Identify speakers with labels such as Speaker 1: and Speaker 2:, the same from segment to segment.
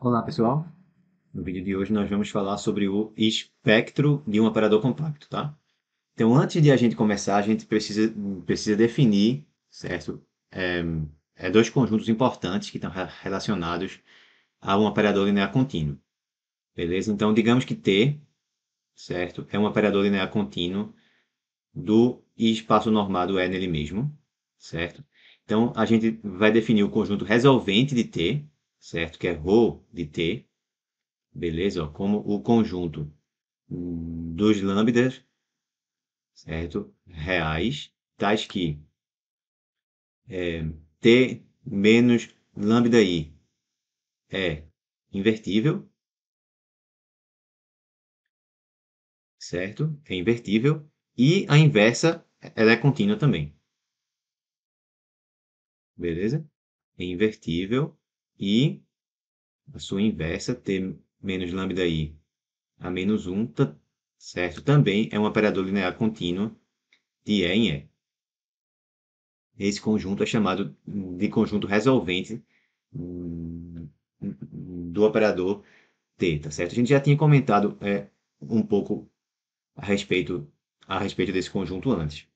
Speaker 1: Olá pessoal, no vídeo de hoje nós vamos falar sobre o espectro de um operador compacto, tá? Então antes de a gente começar, a gente precisa, precisa definir, certo? É, é dois conjuntos importantes que estão relacionados a um operador linear contínuo, beleza? Então digamos que T, certo? É um operador linear contínuo do espaço normado E nele mesmo, certo? Então a gente vai definir o conjunto resolvente de T, certo? Que é ρ de t, beleza? Ó, como o conjunto dos lambdas, certo? Reais, tais
Speaker 2: que é, t menos lambda i é invertível, certo? É invertível e a inversa ela é contínua
Speaker 1: também. Beleza? É invertível e a sua inversa, t menos lambda i a menos 1, certo? Também é um operador linear contínuo de E em E. Esse conjunto é chamado de conjunto resolvente hum, do operador T, tá certo? A gente já tinha comentado é, um pouco a respeito, a respeito desse conjunto antes.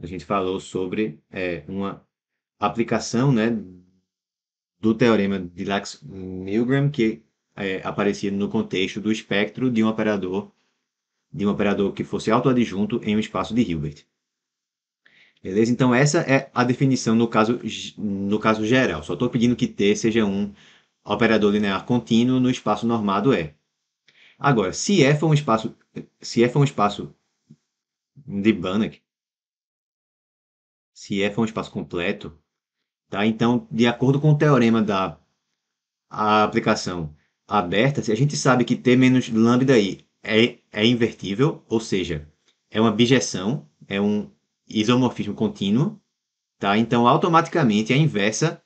Speaker 1: A gente falou sobre é, uma aplicação né, do teorema de Lax-Milgram, que é, aparecia no contexto do espectro de um operador de um operador que fosse autoadjunto em um espaço de Hilbert. Beleza? Então essa é a definição no caso, no caso geral. Só estou pedindo que T seja um operador linear contínuo no espaço normado E. Agora, se E for é um espaço, se F é um espaço de Banach, se F é um espaço completo, Tá? Então, de acordo com o teorema da aplicação aberta, a gente sabe que T menos lambda I é, é invertível, ou seja, é uma bijeção, é um isomorfismo contínuo, tá? Então, automaticamente, a inversa,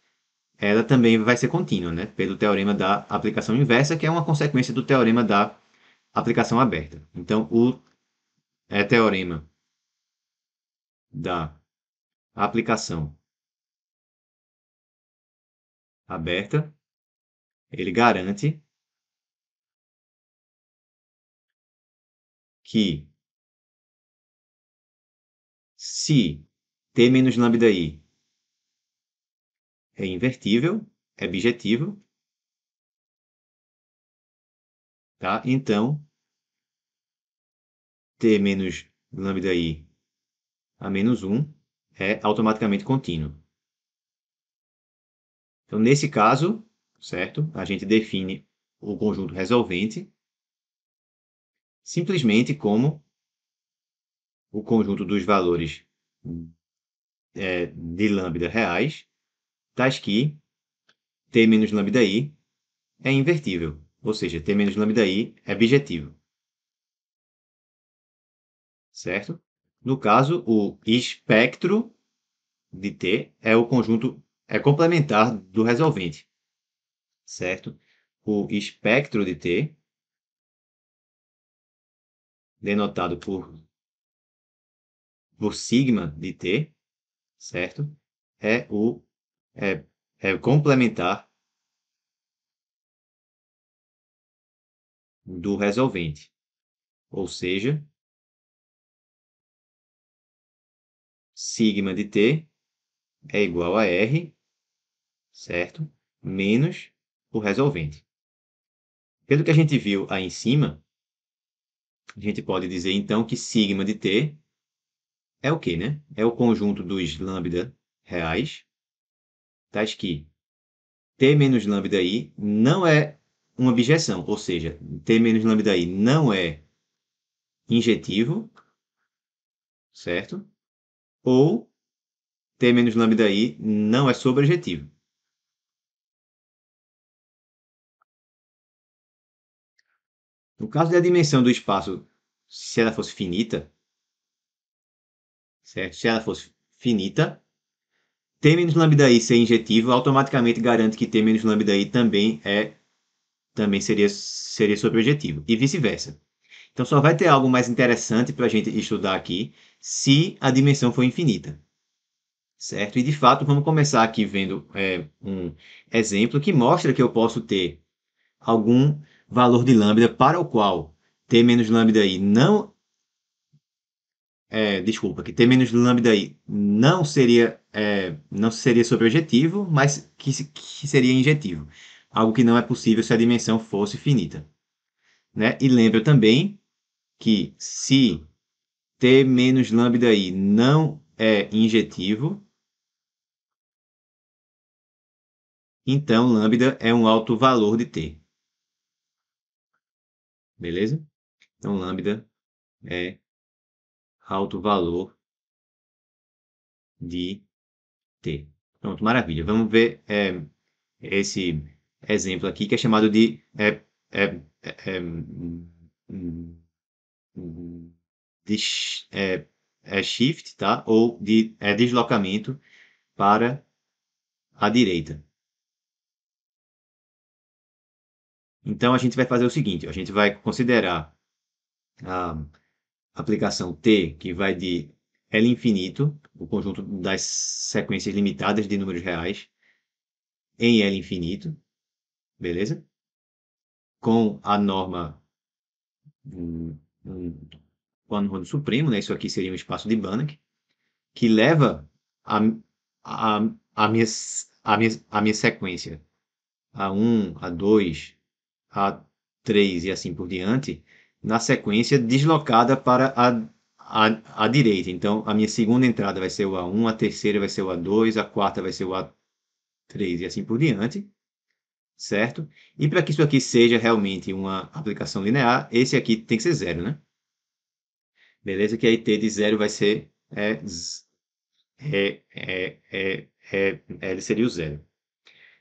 Speaker 1: ela também vai ser contínua, né? Pelo teorema da aplicação inversa, que é uma consequência do teorema da
Speaker 2: aplicação aberta. Então, o é, teorema da aplicação aberta, ele garante que se t menos lambda i é invertível, é bijetivo, tá? Então, t menos lambda i a
Speaker 1: menos 1 é automaticamente contínuo. Então, nesse caso, certo? A gente define o conjunto resolvente simplesmente como o conjunto dos valores é, de lambda reais, tais que t menos lambda i é invertível, ou seja, t menos lambda i é bijetivo. Certo? No caso, o espectro de t é o conjunto é complementar do resolvente,
Speaker 2: certo? O espectro de T, denotado por, por sigma
Speaker 1: de T, certo? É o é, é complementar
Speaker 2: do resolvente. Ou seja, sigma de T é igual a R certo?
Speaker 1: Menos o resolvente. Pelo que a gente viu aí em cima, a gente pode dizer então que sigma de T é o que, né? É o conjunto dos lambda reais, tais tá que T menos lambda i não é uma objeção, ou seja, T menos lambda i não é injetivo, certo?
Speaker 2: Ou T menos lambda i não é sobrejetivo No caso da dimensão do espaço, se ela fosse finita, certo? Se
Speaker 1: ela fosse finita, T menos lambda i ser injetivo automaticamente garante que T menos lambda i também é também seria seria sobreobjetivo e vice-versa. Então só vai ter algo mais interessante para a gente estudar aqui se a dimensão for infinita. Certo? E de fato, vamos começar aqui vendo é, um exemplo que mostra que eu posso ter algum valor de lambda para o qual t menos lambda i não é, desculpa, que t menos lambda i não seria é, não seria sobreobjetivo, mas que, que seria injetivo, algo que não é possível se a dimensão fosse finita, né? E lembra também que se t menos lambda i não é injetivo, então lambda é um alto valor de t. Beleza?
Speaker 2: Então, lambda é alto valor de T. Pronto, maravilha. Vamos ver é,
Speaker 1: esse exemplo aqui que é chamado de é, é, é, é de é, shift, tá? Ou de deslocamento para a direita. Então a gente vai fazer o seguinte: a gente vai considerar a aplicação T, que vai de L infinito, o conjunto das sequências limitadas de números reais, em L infinito, beleza? Com a norma com a norma supremo, né? isso aqui seria um espaço de Banach, que leva a, a, a, minha, a, minha, a minha sequência a1, a2, a 3 e assim por diante, na sequência deslocada para a, a, a direita. Então, a minha segunda entrada vai ser o A1, a terceira vai ser o A2, a quarta vai ser o A3 e assim por diante, certo? E para que isso aqui seja realmente uma aplicação linear, esse aqui tem que ser zero, né? Beleza? Que aí T de zero vai ser é, é, é, é, é, L seria o zero.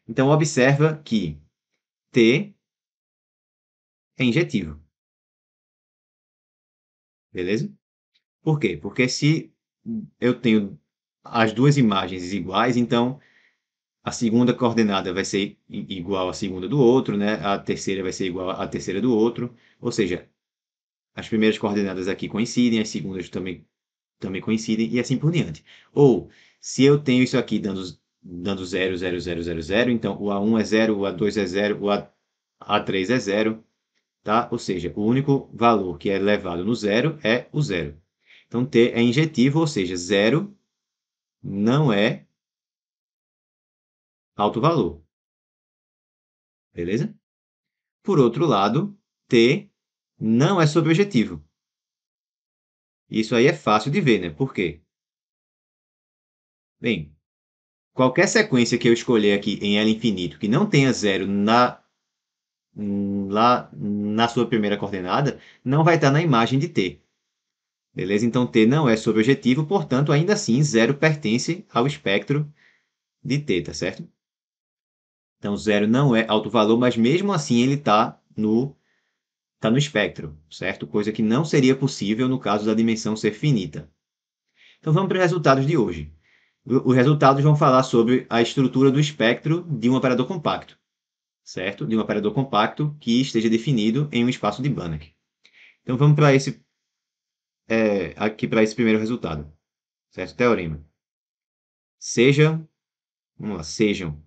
Speaker 1: Então,
Speaker 2: observa que T é injetivo. Beleza? Por quê? Porque se eu
Speaker 1: tenho as duas imagens iguais, então a segunda coordenada vai ser igual à segunda do outro, né? A terceira vai ser igual à terceira do outro, ou seja, as primeiras coordenadas aqui coincidem, as segundas também também coincidem e assim por diante. Ou se eu tenho isso aqui dando dando 0, 0, 0, 0, 0, então o A1 é 0, o A2 é 0, o A, A3 é 0, tá? Ou seja, o único valor que é levado no zero é o zero. Então, T é injetivo, ou seja, zero
Speaker 2: não é alto valor. Beleza? Por outro lado, T
Speaker 1: não é subjetivo. Isso aí é fácil de ver, né? Por quê? Bem, qualquer sequência que eu escolher aqui em L infinito que não tenha zero na lá na sua primeira coordenada, não vai estar na imagem de T. Beleza? Então, T não é sobreobjetivo, portanto, ainda assim, zero pertence ao espectro de T, tá certo? Então, zero não é alto valor, mas mesmo assim ele está no, tá no espectro, certo? Coisa que não seria possível no caso da dimensão ser finita. Então, vamos para os resultados de hoje. Os resultados vão falar sobre a estrutura do espectro de um operador compacto certo? De um operador compacto que esteja definido em um espaço de Banach. Então vamos para esse é, aqui para esse primeiro resultado, certo? Teorema. Seja, vamos lá, sejam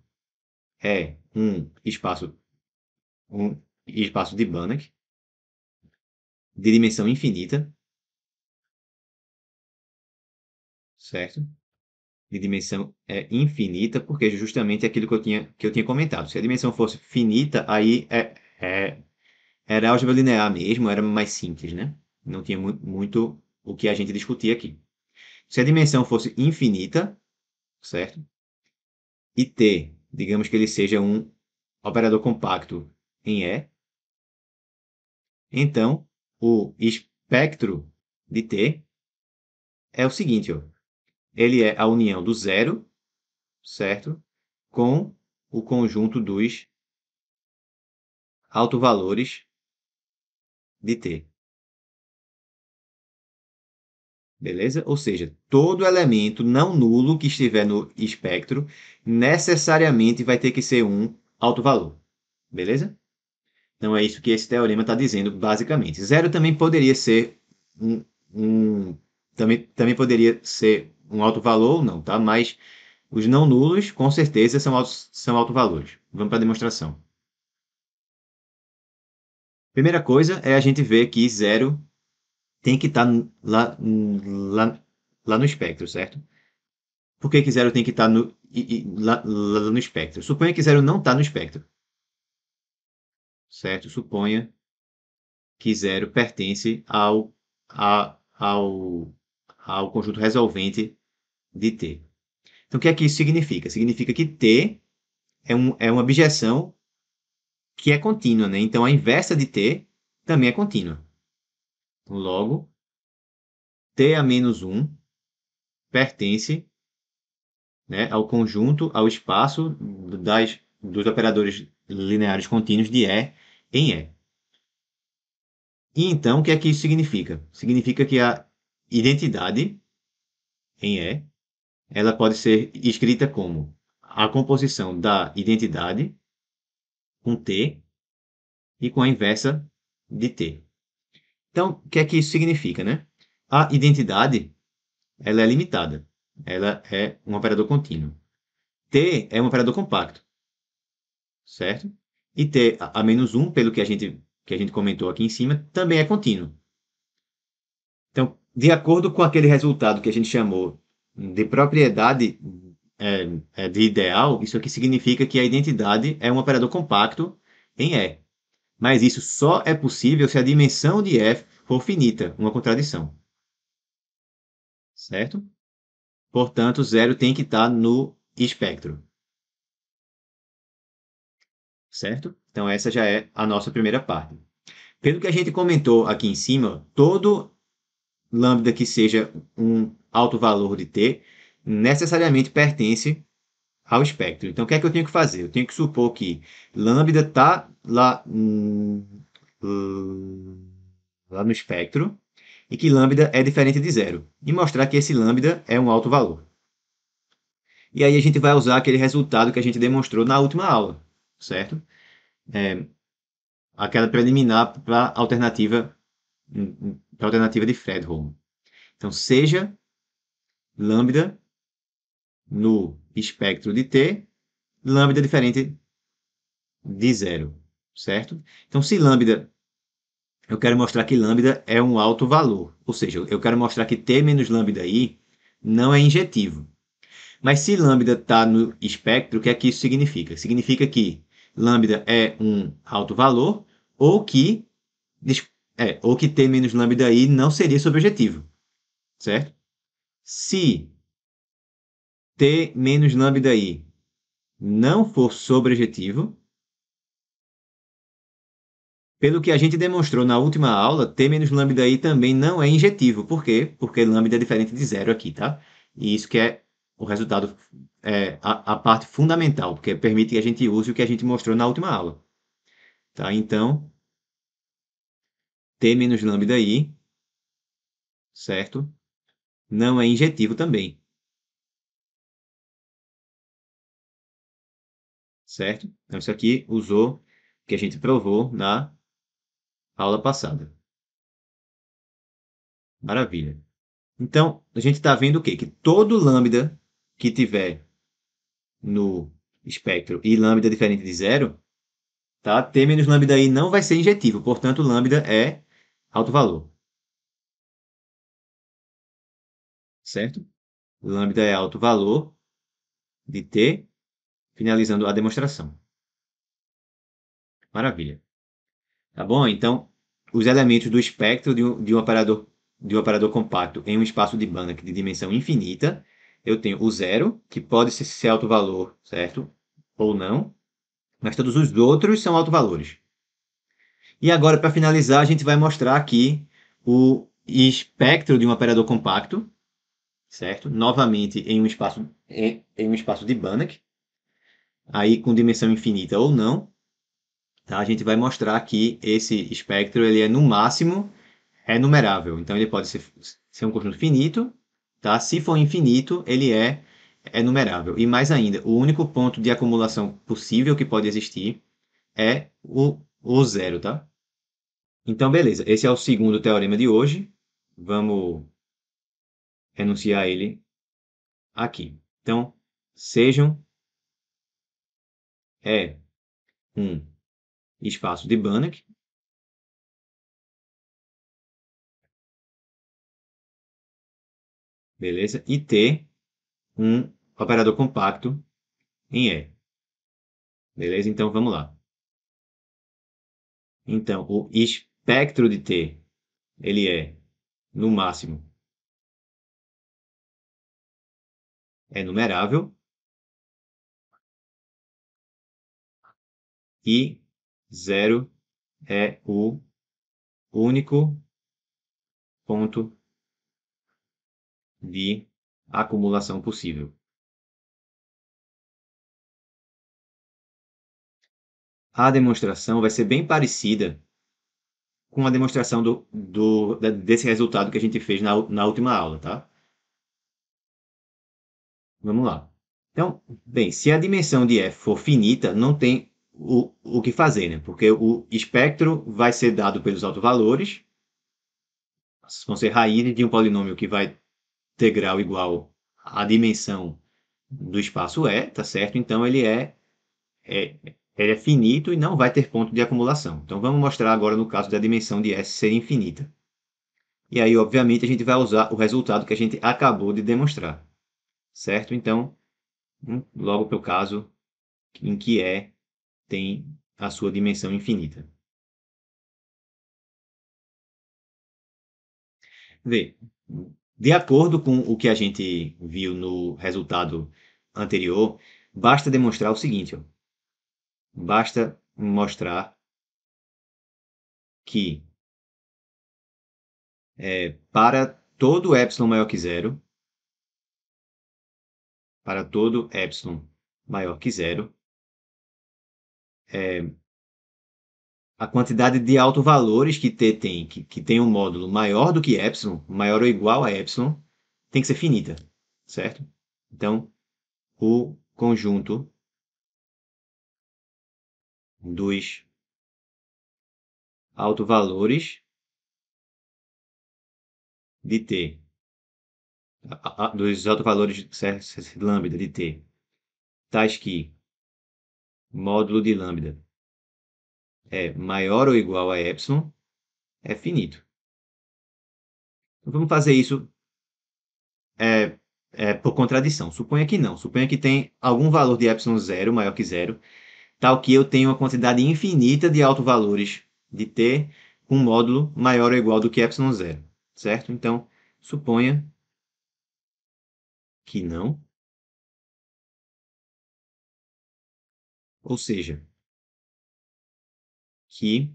Speaker 1: é
Speaker 2: um espaço um espaço de Banach de dimensão infinita,
Speaker 1: certo? de dimensão é infinita, porque justamente é aquilo que eu tinha, que eu tinha comentado. Se a dimensão fosse finita, aí é, é, era álgebra linear mesmo, era mais simples, né? Não tinha mu muito o que a gente discutir aqui. Se a dimensão fosse infinita, certo? E T, digamos que ele seja um operador compacto em E, então o espectro de T é o seguinte, ó ele é a união do zero, certo? Com o conjunto
Speaker 2: dos autovalores de T. Beleza? Ou seja, todo
Speaker 1: elemento não nulo que estiver no espectro necessariamente vai ter que ser um autovalor. Beleza? Então é isso que esse teorema está dizendo, basicamente. Zero também poderia ser um, um também, também poderia ser um alto valor ou não, tá? Mas os não nulos, com certeza, são altos, são alto valores. Vamos para a demonstração. Primeira coisa é a gente ver que zero tem que estar tá lá, lá, lá no espectro, certo? Por que, que zero tem que estar tá no, e, lá, lá, no espectro? Suponha que zero não está no espectro. Certo? Suponha que zero pertence ao, a, ao ao conjunto resolvente de T. Então, o que é que isso significa? Significa que T é, um, é uma abjeção que é contínua, né? Então, a inversa de T também é contínua. Então, logo, T a menos 1 pertence né, ao conjunto, ao espaço das, dos operadores lineares contínuos de E em E. E então, o que é que isso significa? Significa que a identidade, em E, é, ela pode ser escrita como a composição da identidade com T e com a inversa de T. Então, o que é que isso significa, né? A identidade, ela é limitada. Ela é um operador contínuo. T é um operador compacto, certo? E T a menos 1, pelo que a gente, que a gente comentou aqui em cima, também é contínuo de acordo com aquele resultado que a gente chamou de propriedade é, é, de ideal, isso aqui significa que a identidade é um operador compacto em E. Mas isso só é possível se a dimensão de F for finita, uma contradição. Certo? Portanto, zero tem que estar no espectro. Certo? Então, essa já é a nossa primeira parte. Pelo que a gente comentou aqui em cima, todo lambda que seja um alto valor de T necessariamente pertence ao espectro. Então, o que é que eu tenho que fazer? Eu tenho que supor que lambda está lá, hum, lá no espectro e que lambda é diferente de zero. E mostrar que esse lambda é um alto valor. E aí a gente vai usar aquele resultado que a gente demonstrou na última aula, certo? É, aquela preliminar para a alternativa hum, hum, para é a alternativa de Fredholm. Então, seja lambda no espectro de T, lambda diferente de zero, certo? Então, se lambda, eu quero mostrar que lambda é um alto valor, ou seja, eu quero mostrar que T menos lambda I não é injetivo. Mas se lambda está no espectro, o que é que isso significa? Significa que lambda é um alto valor ou que é, ou que T menos lambda i não seria subjetivo. certo? Se T menos lambda i não for subjetivo, pelo que a gente demonstrou na última aula, T menos lambda i também não é injetivo. Por quê? Porque lambda é diferente de zero aqui, tá? E isso que é o resultado, é a, a parte fundamental, porque permite que a gente use o que a gente mostrou na última aula. Tá? Então, T menos
Speaker 2: lambda I, certo? Não é injetivo também. Certo? Então, isso aqui usou que a gente provou na aula passada.
Speaker 1: Maravilha. Então, a gente está vendo o quê? Que todo lambda que tiver no espectro e lambda diferente de zero, tá? T menos lambda i não vai ser injetivo, portanto, lambda é
Speaker 2: alto valor. Certo? Lambda é alto valor de T, finalizando a demonstração.
Speaker 1: Maravilha. Tá bom? Então, os elementos do espectro de um, de um, operador, de um operador compacto em um espaço de Banach de dimensão infinita, eu tenho o zero, que pode ser, ser alto valor, certo? Ou não. Mas todos os outros são alto valores. E agora, para finalizar, a gente vai mostrar aqui o espectro de um operador compacto, certo? Novamente em um espaço, em, em um espaço de Banach, aí com dimensão infinita ou não. Tá? A gente vai mostrar que esse espectro ele é no máximo numerável, Então ele pode ser, ser um conjunto finito, tá? Se for infinito, ele é numerável E mais ainda, o único ponto de acumulação possível que pode existir é o ou zero, tá? Então, beleza. Esse é o segundo teorema de hoje. Vamos renunciar ele
Speaker 2: aqui. Então, sejam é um espaço de Banach beleza? E T, um operador compacto em E. Beleza? Então, vamos lá. Então, o espectro de T, ele é, no máximo, é numerável e zero é o único ponto de acumulação possível. a demonstração vai ser bem parecida com a demonstração do,
Speaker 1: do, desse resultado que a gente fez na, na última aula, tá? Vamos lá. Então, bem, se a dimensão de f for finita, não tem o, o que fazer, né? Porque o espectro vai ser dado pelos autovalores, vão ser raízes de um polinômio que vai ter grau igual à dimensão do espaço E, tá certo? Então, ele é, é ele é finito e não vai ter ponto de acumulação. Então vamos mostrar agora no caso da dimensão de S ser infinita. E aí, obviamente, a gente vai usar o resultado que a gente acabou de demonstrar.
Speaker 2: Certo? Então, hum, logo para o caso em que E tem a sua dimensão infinita. Vê, de acordo com o que a gente viu
Speaker 1: no resultado anterior, basta demonstrar o seguinte. Ó
Speaker 2: Basta mostrar que é, para todo epsilon maior que zero, para todo epsilon maior que zero, é, a quantidade de autovalores que T tem, que, que tem
Speaker 1: um módulo maior do que epsilon, maior ou igual a epsilon, tem que ser finita, certo?
Speaker 2: Então, o conjunto dos autovalores de T, dos autovalores de lambda de T, tais tá que módulo de
Speaker 1: lambda é maior ou igual a epsilon, é finito. Então, vamos fazer isso é, é, por contradição. Suponha que não. Suponha que tem algum valor de epsilon zero maior que zero tal que eu tenho uma quantidade infinita de autovalores de T com um módulo maior ou igual
Speaker 2: do que epsilon zero, certo? Então, suponha que não. Ou seja, que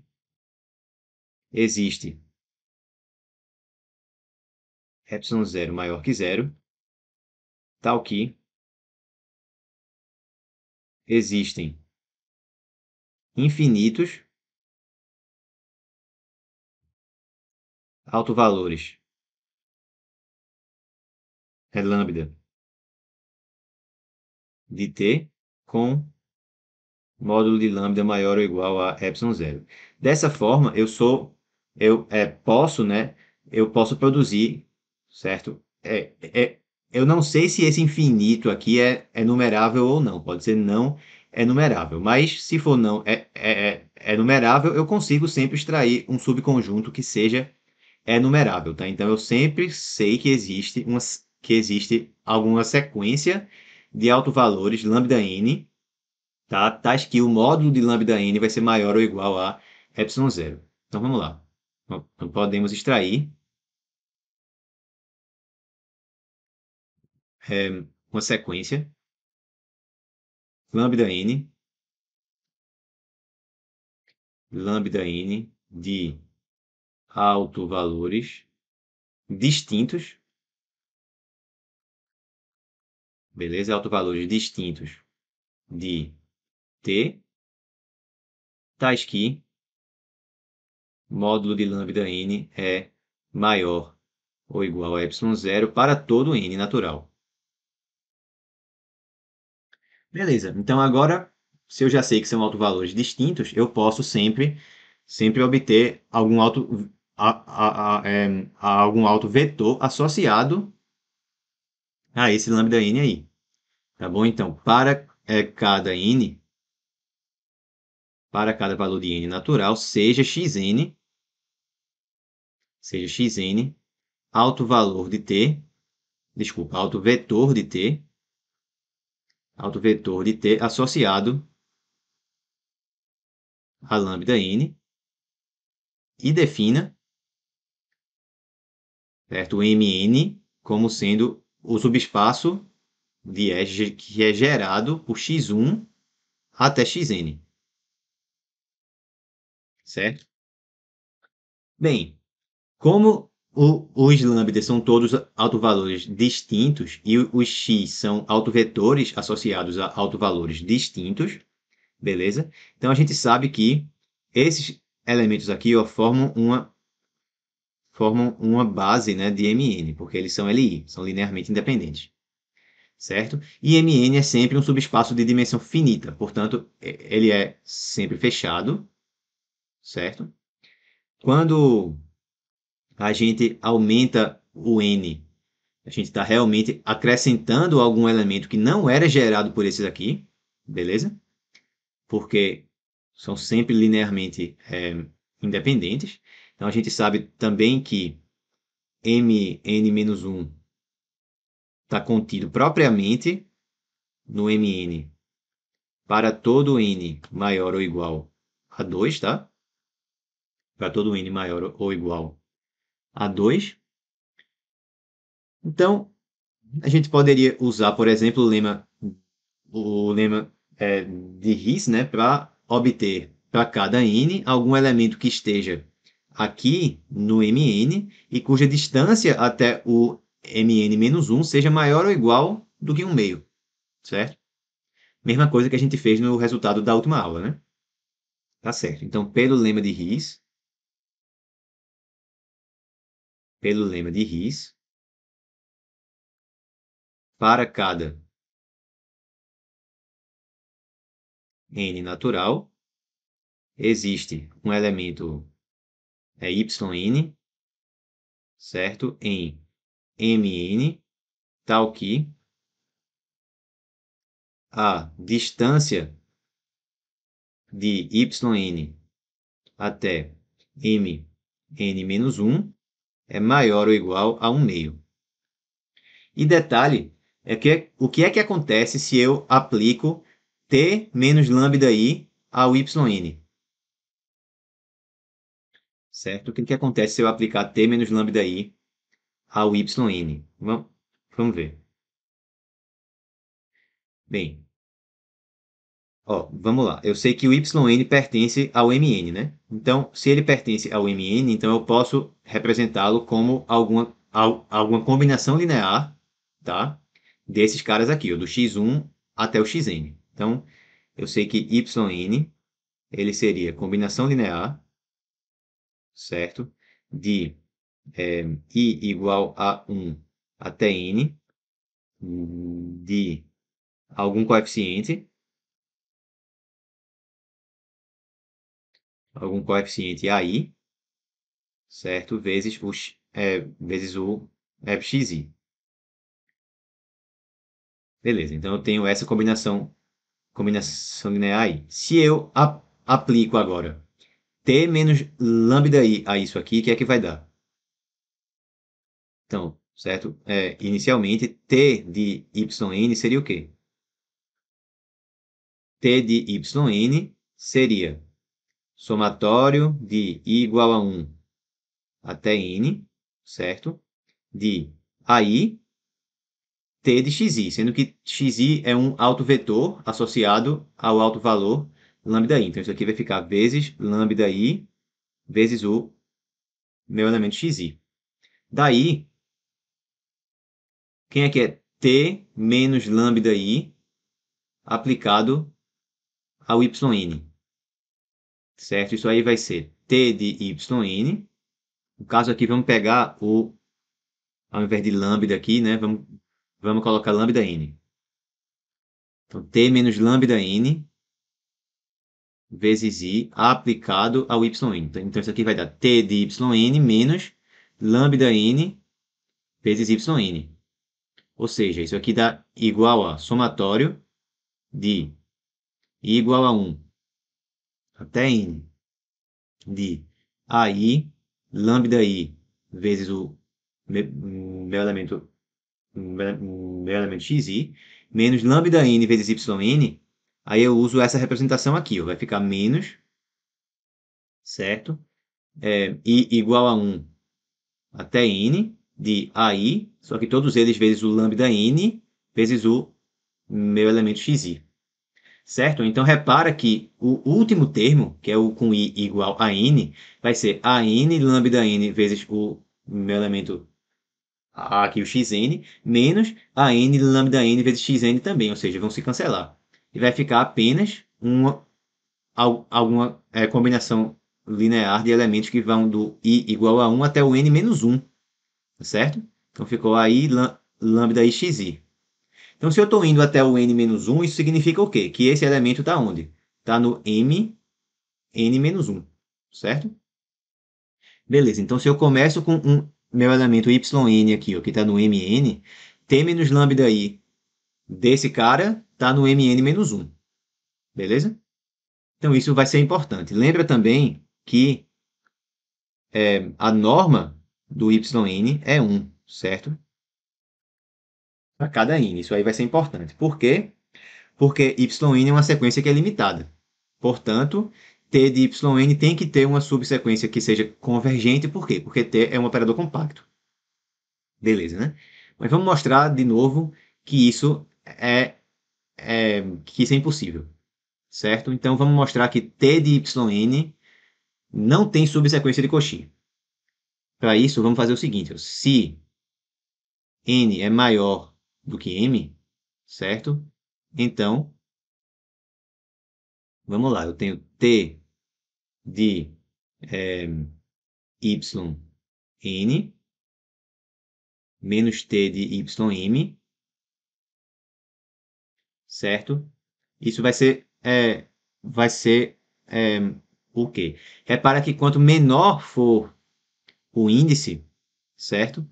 Speaker 2: existe epsilon zero maior que zero, tal que existem infinitos, autovalores, é lambda de t com módulo
Speaker 1: de lambda maior ou igual a epsilon zero. Dessa forma, eu sou, eu é, posso, né, eu posso produzir, certo? É, é, eu não sei se esse infinito aqui é, é numerável ou não, pode ser não é numerável, mas se for não, é, é, é, é, numerável, eu consigo sempre extrair um subconjunto que seja é numerável, tá? Então eu sempre sei que existe uma, que existe alguma sequência de alto valores lambda n, tá? Tais que o módulo de lambda n vai ser maior ou igual a epsilon zero. Então vamos lá. Então, então podemos
Speaker 2: extrair é, uma sequência lambda n lambda n de autovalores distintos. Beleza? Autovalores distintos de t, tais que módulo de lambda n
Speaker 1: é maior ou igual a epsilon zero para todo n natural. Beleza, então agora se eu já sei que são autovalores distintos, eu posso sempre, sempre obter algum auto, a, a, a, é, algum auto vetor associado a esse lambda n aí. Tá bom? Então, para é, cada n, para cada valor de n natural, seja xn, seja xn, alto valor de t, desculpa, alto vetor de t, alto vetor de t associado a lambda n e defina certo? o mn como sendo o subespaço de S que é gerado por x1 até xn. Certo? Bem, como o, os lambdas são todos autovalores distintos e os x são autovetores associados a autovalores distintos, beleza? Então a gente sabe que esses elementos aqui ó, formam uma formam uma base né, de MN, porque eles são LI, são linearmente independentes. Certo? E MN é sempre um subespaço de dimensão finita, portanto, ele é sempre fechado. Certo? Quando a gente aumenta o N, a gente está realmente acrescentando algum elemento que não era gerado por esses aqui, beleza? porque são sempre linearmente é, independentes. Então a gente sabe também que mn-1 está contido propriamente no mn para todo n maior ou igual a 2, tá? Para todo n maior ou igual a 2. Então, a gente poderia usar, por exemplo, o lema, o lema é, de RIS, né, para obter para cada n algum elemento que esteja aqui no mn e cuja distância até o mn menos 1 seja maior ou igual do que um meio, certo? Mesma coisa que a gente fez no resultado da última aula, né?
Speaker 2: Tá certo. Então, pelo lema de Riz, pelo lema de Riz, para cada n natural, existe um elemento é, yn, certo? Em mn, tal que a distância
Speaker 1: de yn até mn-1 é maior ou igual a 1 meio. E detalhe é que o que é que acontece se eu aplico t menos lambda i ao yn. Certo? O que, que acontece se eu aplicar
Speaker 2: t menos lambda i ao yn? Vamos, vamos ver. Bem, ó, vamos lá. Eu sei que o
Speaker 1: yn pertence ao mn, né? Então, se ele pertence ao mn, então eu posso representá-lo como alguma, alguma combinação linear, tá? Desses caras aqui, ó, do x1 até o xn. Então, eu sei que yn ele seria combinação linear, certo? De é, i igual a 1 até n
Speaker 2: de algum coeficiente, algum coeficiente AI, certo? Vezes o, é, vezes o fxi. É,
Speaker 1: Beleza, então eu tenho essa combinação combinação linear. se eu aplico agora t menos lambda i a isso aqui, o que é que vai dar? Então, certo? É, inicialmente, t de yn seria o quê? t de yn seria somatório de i igual a 1 até n, certo? De AI T de xi, sendo que xi é um autovetor associado ao autovalor lambda i. Então, isso aqui vai ficar vezes lambda i vezes o meu elemento xi. Daí, quem é que é t menos lambda i aplicado ao yn? Certo? Isso aí vai ser t de yn. No caso aqui, vamos pegar o, ao invés de lambda aqui, né? Vamos vamos colocar lambda n. Então, t menos lambda n vezes i aplicado ao yn. Então, então, isso aqui vai dar t de yn menos lambda n vezes yn. Ou seja, isso aqui dá igual a somatório de i igual a 1 até n de ai lambda i vezes o meu elemento elemento xi, menos lambda n vezes yn, aí eu uso essa representação aqui, vai ficar menos, certo? É, i igual a 1 até n de ai, só que todos eles vezes o lambda n vezes o meu elemento xi. Certo? Então, repara que o último termo, que é o com i igual a n, vai ser a n lambda n vezes o meu elemento aqui o xn, menos a n lambda n vezes xn também, ou seja, vão se cancelar. E vai ficar apenas uma, alguma é, combinação linear de elementos que vão do i igual a 1 até o n menos 1, tá certo? Então ficou aí lambda i xi. Então, se eu estou indo até o n menos 1, isso significa o quê? Que esse elemento está onde? Está no m n menos 1, certo? Beleza, então se eu começo com um meu elemento yn aqui, ó, que está no mn, t menos lambda i desse cara está no mn menos 1. Beleza? Então, isso vai ser importante. Lembra também que é, a norma do yn é 1, certo? Para cada n. Isso aí vai ser importante. Por quê? Porque yn é uma sequência que é limitada. Portanto, T de yn tem que ter uma subsequência que seja convergente, por quê? Porque T é um operador compacto. Beleza, né? Mas vamos mostrar de novo que isso é, é que isso é impossível, certo? Então vamos mostrar que T de yn não tem subsequência de Cauchy. Para isso, vamos fazer o seguinte, se n é maior do que m, certo? Então, vamos lá, eu tenho t de é, eh, yn menos t de ym, certo? Isso vai ser, é, vai ser é, o quê? Repara que quanto menor for o índice, certo?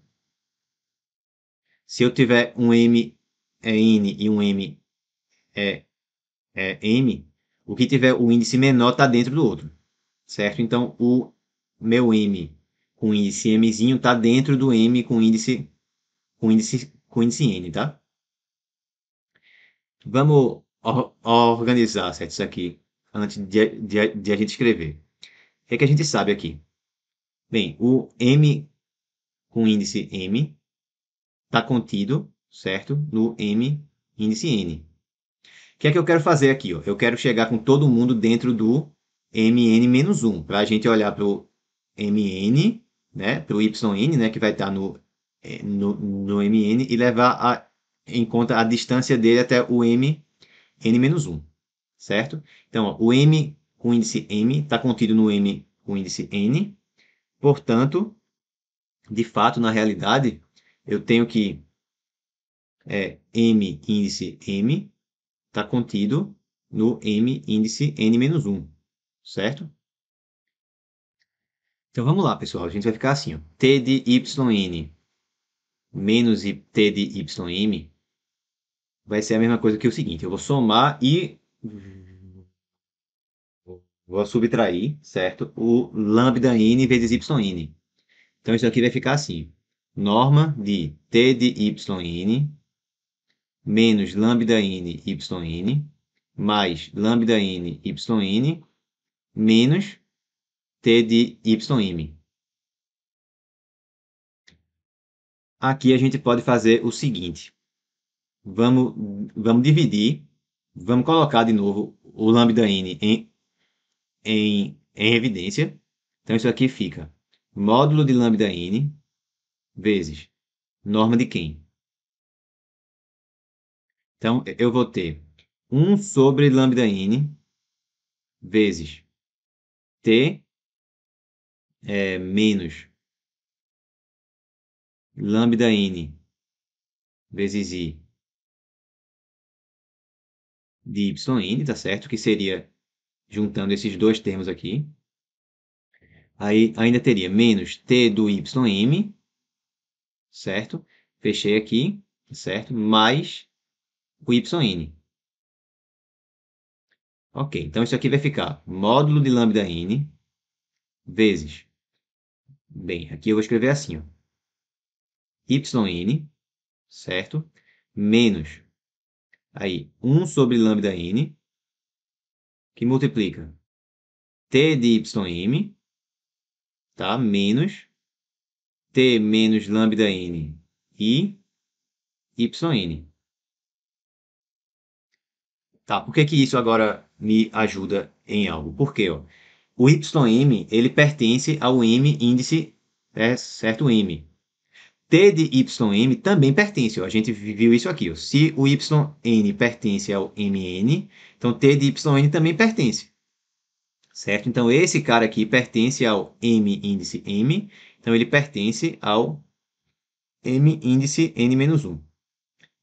Speaker 1: Se eu tiver um m é n e um m é, é m, o que tiver o índice menor está dentro do outro certo? Então, o meu M com índice Mzinho está dentro do M com índice, com índice, com índice N, tá? Vamos organizar certo? isso aqui antes de, de, de a gente escrever. O que, é que a gente sabe aqui? Bem, o M com índice M está contido, certo? No M índice N. O que é que eu quero fazer aqui? Ó? Eu quero chegar com todo mundo dentro do mn-1, para a gente olhar para o mn, né, para o yn, né, que vai estar tá no, é, no, no mn, e levar a, em conta a distância dele até o mn-1, certo? Então, ó, o m com índice m está contido no m com índice n, portanto, de fato, na realidade, eu tenho que é, m índice m está contido no m índice n-1 certo? Então vamos lá, pessoal. A gente vai ficar assim, ó. T de yn menos T de ym vai ser a mesma coisa que o seguinte. Eu vou somar e vou subtrair, certo? O lambda n vezes yn. Então isso aqui vai ficar assim. Norma de T de yn menos lambda n yn mais lambda n yn menos t de ym. Aqui a gente pode fazer o seguinte. Vamos, vamos dividir, vamos colocar de novo o lambda n em, em, em evidência. Então, isso aqui fica módulo de lambda n vezes norma de quem? Então, eu vou ter 1 sobre lambda n
Speaker 2: vezes T é, menos lambda n vezes i de yn, tá certo? Que seria juntando
Speaker 1: esses dois termos aqui. Aí ainda teria menos t do ym, certo? Fechei aqui, tá certo? Mais o yn. Ok, então isso aqui vai ficar módulo de lambda n vezes. Bem, aqui eu vou escrever assim, ó. yn, certo? Menos, aí, 1 sobre lambda n, que multiplica t de ym, tá? Menos t menos lambda n e yn. Tá, por que que isso agora me ajuda em algo? Porque, ó, o YM, ele pertence ao M índice, é, certo M. T de YM também pertence, ó, a gente viu isso aqui, ó. Se o YN pertence ao MN, então T de YN também pertence. Certo? Então, esse cara aqui pertence ao M índice M, então ele pertence ao M índice N-1.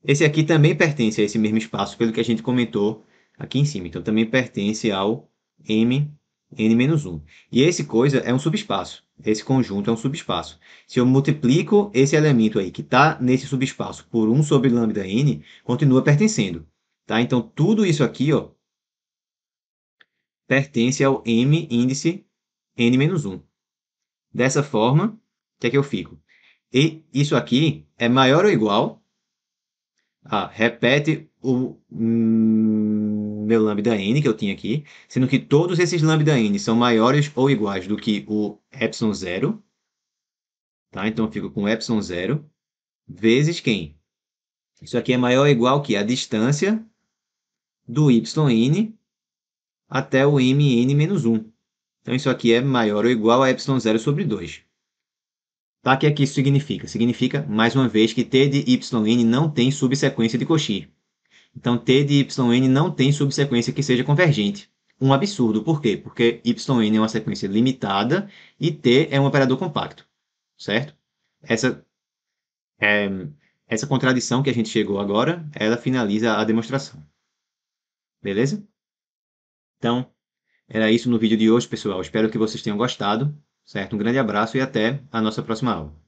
Speaker 1: Esse aqui também pertence a esse mesmo espaço, pelo que a gente comentou aqui em cima. Então, também pertence ao m n-1. E esse coisa é um subespaço. Esse conjunto é um subespaço. Se eu multiplico esse elemento aí que está nesse subespaço por 1 sobre lambda n, continua pertencendo. Tá? Então, tudo isso aqui ó, pertence ao m índice n-1. Dessa forma, o que é que eu fico? E isso aqui é maior ou igual ah, repete o hum, meu lambda n que eu tinha aqui, sendo que todos esses lambda n são maiores ou iguais do que o epsilon zero. Tá? Então eu fico com epsilon zero vezes quem? Isso aqui é maior ou igual que a distância do yn até o mn menos 1. Então isso aqui é maior ou igual a epsilon zero sobre 2. Tá? O que é que isso significa? Significa, mais uma vez, que T de yn não tem subsequência de Cauchy. Então, T de yn não tem subsequência que seja convergente. Um absurdo, por quê? Porque yn é uma sequência limitada e T é um operador compacto, certo? Essa, é, essa contradição que a gente chegou agora, ela finaliza a demonstração. Beleza? Então, era
Speaker 2: isso no vídeo de hoje, pessoal. Espero que vocês tenham gostado. Certo? Um grande abraço e até a nossa próxima aula.